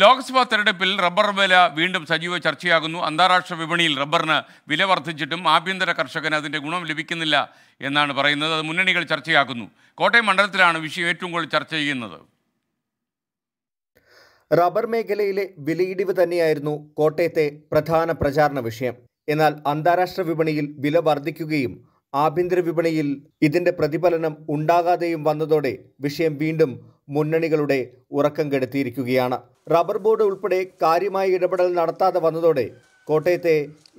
ലോക്സഭാ തെരഞ്ഞെടുപ്പിൽ റബ്ബർ വില വീണ്ടും സജീവ ചർച്ചയാകുന്നു അന്താരാഷ്ട്ര വിപണിയിൽ റബ്ബറിന് വില വർദ്ധിച്ചിട്ടും ആഭ്യന്തര കർഷകന് അതിൻ്റെ ഗുണം ലഭിക്കുന്നില്ല എന്നാണ് പറയുന്നത് അത് മുന്നണികൾ ചർച്ചയാക്കുന്നു കോട്ടയം മണ്ഡലത്തിലാണ് വിഷയം ഏറ്റവും കൂടുതൽ ചർച്ച ചെയ്യുന്നത് റബ്ബർ മേഖലയിലെ വിലയിടിവ് തന്നെയായിരുന്നു കോട്ടയത്തെ പ്രധാന പ്രചാരണ വിഷയം എന്നാൽ അന്താരാഷ്ട്ര വിപണിയിൽ വില വർദ്ധിക്കുകയും ആഭ്യന്തര വിപണിയിൽ ഇതിൻ്റെ പ്രതിഫലനം ഉണ്ടാകാതെയും വന്നതോടെ വിഷയം വീണ്ടും മുന്നണികളുടെ ഉറക്കം കെടുത്തിയിരിക്കുകയാണ് റബ്ബർ ബോർഡ് ഉൾപ്പെടെ കാര്യമായ ഇടപെടൽ നടത്താതെ വന്നതോടെ കോട്ടയത്തെ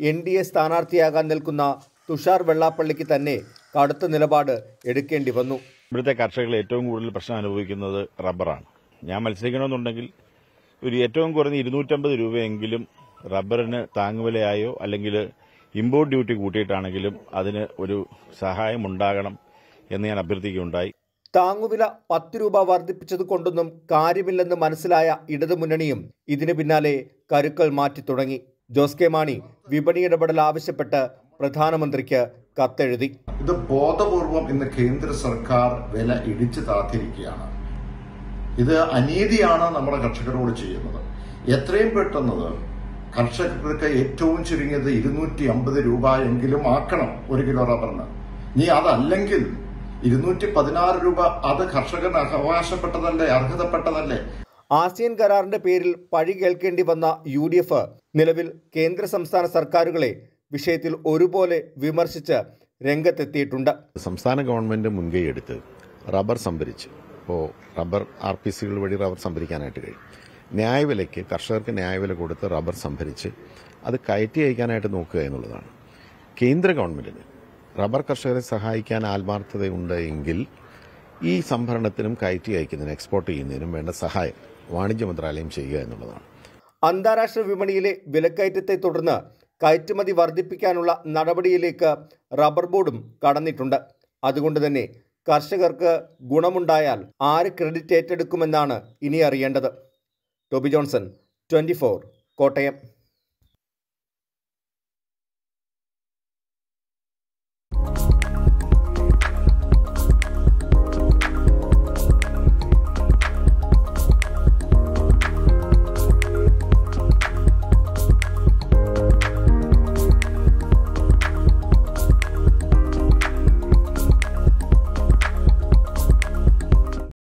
എൻ ഡി എ സ്ഥാനാർത്ഥിയാകാൻ നിൽക്കുന്ന തുഷാർ വെള്ളാപ്പള്ളിക്ക് തന്നെ കടുത്ത നിലപാട് എടുക്കേണ്ടി വന്നു ഇവിടുത്തെ കർഷകർ ഏറ്റവും കൂടുതൽ പ്രശ്നം അനുഭവിക്കുന്നത് റബ്ബറാണ് ഞാൻ മത്സരിക്കണമെന്നുണ്ടെങ്കിൽ ഒരു ഏറ്റവും കുറഞ്ഞ ഇരുന്നൂറ്റമ്പത് രൂപയെങ്കിലും റബ്ബറിന് താങ്ങുവിലയായോ അല്ലെങ്കിൽ ഇമ്പോർട്ട് ഡ്യൂട്ടി കൂട്ടിയിട്ടാണെങ്കിലും അതിന് ഒരു സഹായം ഉണ്ടാകണം എന്ന് ഞാൻ അഭ്യർത്ഥിക്കുകയുണ്ടായി താങ്ങുവില പത്ത് രൂപ വർദ്ധിപ്പിച്ചത് കൊണ്ടൊന്നും കാര്യമില്ലെന്ന് മനസ്സിലായ ഇടതുമുന്നണിയും ഇതിന് പിന്നാലെ കരുക്കൾ മാറ്റി തുടങ്ങി ജോസ് കെ മാണി വിപണി ഇടപെടൽ ആവശ്യപ്പെട്ട് പ്രധാനമന്ത്രിക്ക് കത്തെഴുതി ഇത് ബോധപൂർവം ഇന്ന് കേന്ദ്ര സർക്കാർ വില ഇടിച്ചു താത്തിരിക്കുകയാണ് ഇത് അനീതിയാണ് നമ്മുടെ കർഷകരോട് ചെയ്യുന്നത് എത്രയും പെട്ടെന്നത് കർഷകർക്ക് ഏറ്റവും ചുരുങ്ങിയത് ഇരുന്നൂറ്റി അമ്പത് രൂപ എങ്കിലും ആക്കണം ഒരു കിലോ റബ്ബറിന് നീ അതല്ലെങ്കിൽ ഇരുന്നൂറ്റി പതിനാറ് രൂപ അത് കർഷകന് അവകാശപ്പെട്ടതല്ലേ അർഹതപ്പെട്ടതല്ലേ ആസിയൻ കരാറിന്റെ പേരിൽ പഴി കേൾക്കേണ്ടി വന്ന യു ഡി എഫ് നിലവിൽ കേന്ദ്ര സംസ്ഥാന സർക്കാരുകളെ വിഷയത്തിൽ ഒരുപോലെ വിമർശിച്ച് രംഗത്തെത്തിയിട്ടുണ്ട് സംസ്ഥാന ഗവൺമെന്റ് മുൻകൈ എടുത്ത് റബ്ബർ സംഭരിച്ച് ഇപ്പോൾ റബ്ബർ ആർ പി സികൾ വഴി റബ്ബർ സംഭരിക്കാനായിട്ട് കഴിയും ന്യായവിലയ്ക്ക് കർഷകർക്ക് ന്യായവില കൊടുത്ത് റബ്ബർ സംഭരിച്ച് അത് കയറ്റി അയക്കാനായിട്ട് നോക്കുക എന്നുള്ളതാണ് കേന്ദ്ര ഗവൺമെന്റിന് റബ്ബർ കർഷകരെ സഹായിക്കാൻ ആത്മാർത്ഥതയുണ്ട് എങ്കിൽ ഈ സംഭരണത്തിനും കയറ്റി അയക്കുന്നതിനും എക്സ്പോർട്ട് ചെയ്യുന്നതിനും വേണ്ട സഹായം വാണിജ്യ മന്ത്രാലയം ചെയ്യുക എന്നുള്ളതാണ് അന്താരാഷ്ട്ര വിപണിയിലെ വിലക്കയറ്റത്തെ തുടർന്ന് കയറ്റുമതി വർദ്ധിപ്പിക്കാനുള്ള നടപടിയിലേക്ക് റബ്ബർ ബോർഡും കടന്നിട്ടുണ്ട് അതുകൊണ്ട് തന്നെ കർഷകർക്ക് ഗുണമുണ്ടായാൽ ആര് ക്രെഡിറ്റ് ഏറ്റെടുക്കുമെന്നാണ് ഇനി അറിയേണ്ടത് ടോബി ജോൺസൺ ട്വൻറ്റി കോട്ടയം